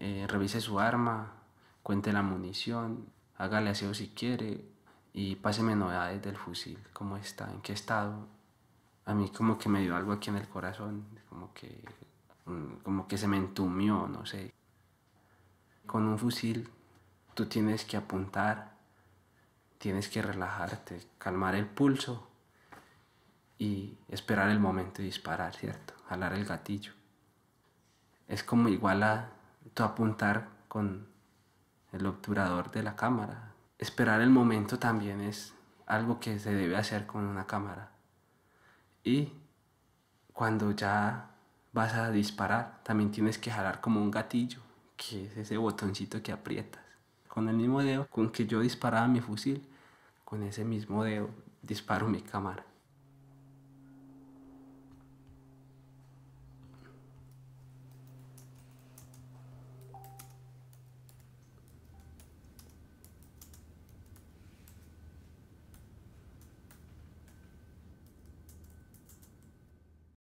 Eh, revise su arma, cuente la munición, hágale aseo si quiere y páseme novedades del fusil, cómo está, en qué estado. A mí como que me dio algo aquí en el corazón, como que, mm, como que se me entumió, no sé. Con un fusil tú tienes que apuntar, tienes que relajarte, calmar el pulso y esperar el momento de disparar, ¿cierto? Jalar el gatillo. Es como igual a apuntar con el obturador de la cámara. Esperar el momento también es algo que se debe hacer con una cámara. Y cuando ya vas a disparar, también tienes que jalar como un gatillo, que es ese botoncito que aprietas. Con el mismo dedo con que yo disparaba mi fusil, con ese mismo dedo disparo mi cámara.